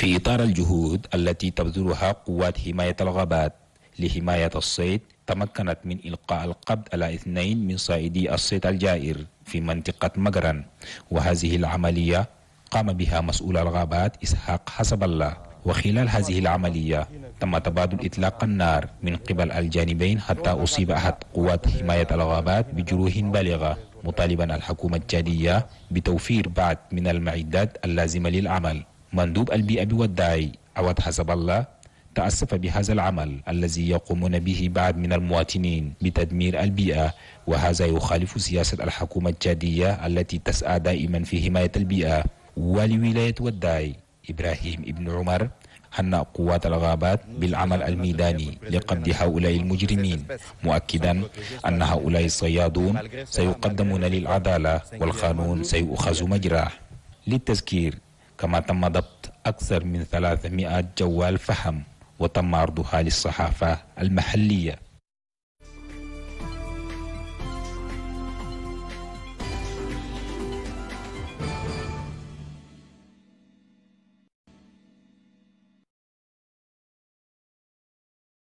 في إطار الجهود التي تبذلها قوات حماية الغابات لحماية الصيد تمكنت من إلقاء القبض على اثنين من صائدي الصيد الجائر في منطقة مجرن وهذه العملية قام بها مسؤول الغابات إسحاق حسب الله وخلال هذه العملية تم تبادل إطلاق النار من قبل الجانبين حتى أصيب أحد قوات حماية الغابات بجروح بالغة مطالبا الحكومة الجادية بتوفير بعض من المعدات اللازمة للعمل مندوب البيئة والداعي عوض حسب الله تأسف بهذا العمل الذي يقومون به بعض من المواطنين بتدمير البيئة وهذا يخالف سياسة الحكومة الجادية التي تسعى دائما في حماية البيئة ولولاية والداعي إبراهيم ابن عمر حنا قوات الغابات بالعمل الميداني لقبض هؤلاء المجرمين مؤكدا أن هؤلاء الصيادون سيقدمون للعدالة والقانون سيؤخذ مجراه للتذكير كما تم ضبط أكثر من 300 جوال فحم وتم عرضها للصحافة المحلية